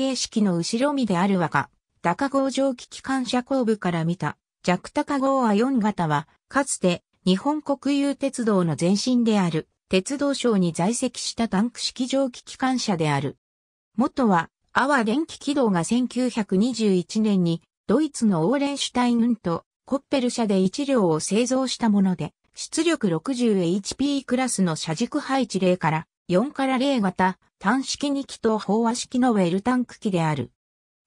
形式の後ろ身である和が、高号蒸気機関車後部から見た、弱高号は4型は、かつて、日本国有鉄道の前身である、鉄道省に在籍したタンク式蒸気機関車である。元は、阿波電気軌道が1921年に、ドイツのオーレンシュタインとコッペル社で1両を製造したもので、出力 60HP クラスの車軸配置例から、4から0型、単式2機と飽和式のウェルタンク機である。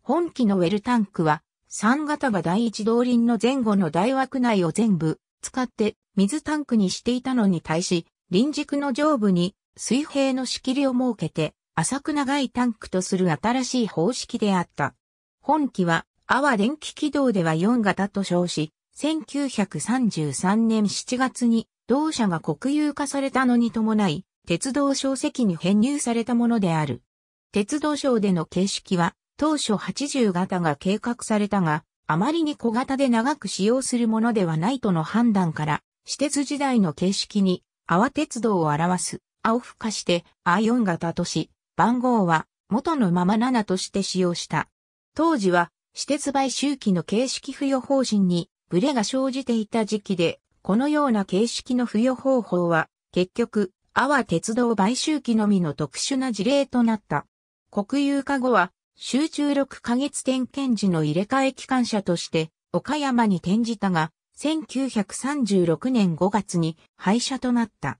本機のウェルタンクは、3型が第1動輪の前後の大枠内を全部使って水タンクにしていたのに対し、輪軸の上部に水平の仕切りを設けて、浅く長いタンクとする新しい方式であった。本機は、阿波電気軌道では4型と称し、1933年7月に同社が国有化されたのに伴い、鉄道省籍に編入されたものである。鉄道省での形式は、当初80型が計画されたが、あまりに小型で長く使用するものではないとの判断から、私鉄時代の形式に、阿波鉄道を表す、青フ化して、A4 型とし、番号は、元のまま7として使用した。当時は、私鉄買収期の形式付与方針に、ブレが生じていた時期で、このような形式の付与方法は、結局、阿波鉄道買収期のみの特殊な事例となった。国有化後は、集中6ヶ月点検時の入れ替え機関車として、岡山に転じたが、1936年5月に廃車となった。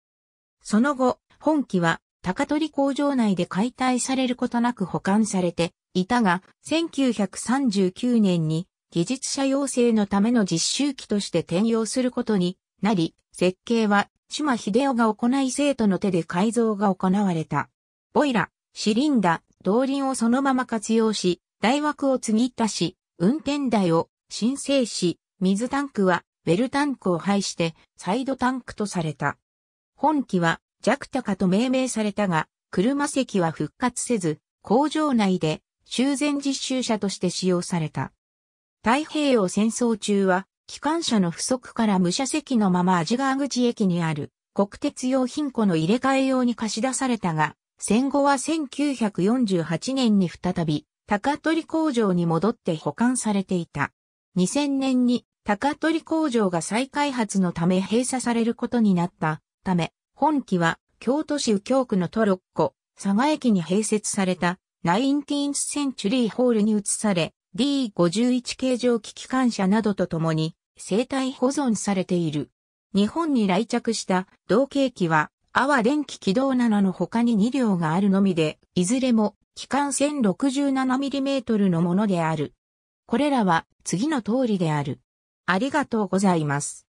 その後、本機は高取工場内で解体されることなく保管されていたが、1939年に技術者養成のための実習機として転用することになり、設計は島秀夫が行い生徒の手で改造が行われた。ボイラ、シリンダ、動輪をそのまま活用し、大枠を継ぎ足し、運転台を申請し、水タンクはベルタンクを排してサイドタンクとされた。本機は弱高と命名されたが、車席は復活せず、工場内で修繕実習車として使用された。太平洋戦争中は機関車の不足から無車席のまま味川口駅にある国鉄用品庫の入れ替え用に貸し出されたが、戦後は1948年に再び高取工場に戻って保管されていた。2000年に高取工場が再開発のため閉鎖されることになったため、本機は京都市右京区のトロッコ、佐賀駅に併設されたナインティーンスセンチュリーホールに移され、D51 形状機機関車などとともに生体保存されている。日本に来着した同型機は、阿波電気軌道7の他に2両があるのみで、いずれも機関 1067mm のものである。これらは次の通りである。ありがとうございます。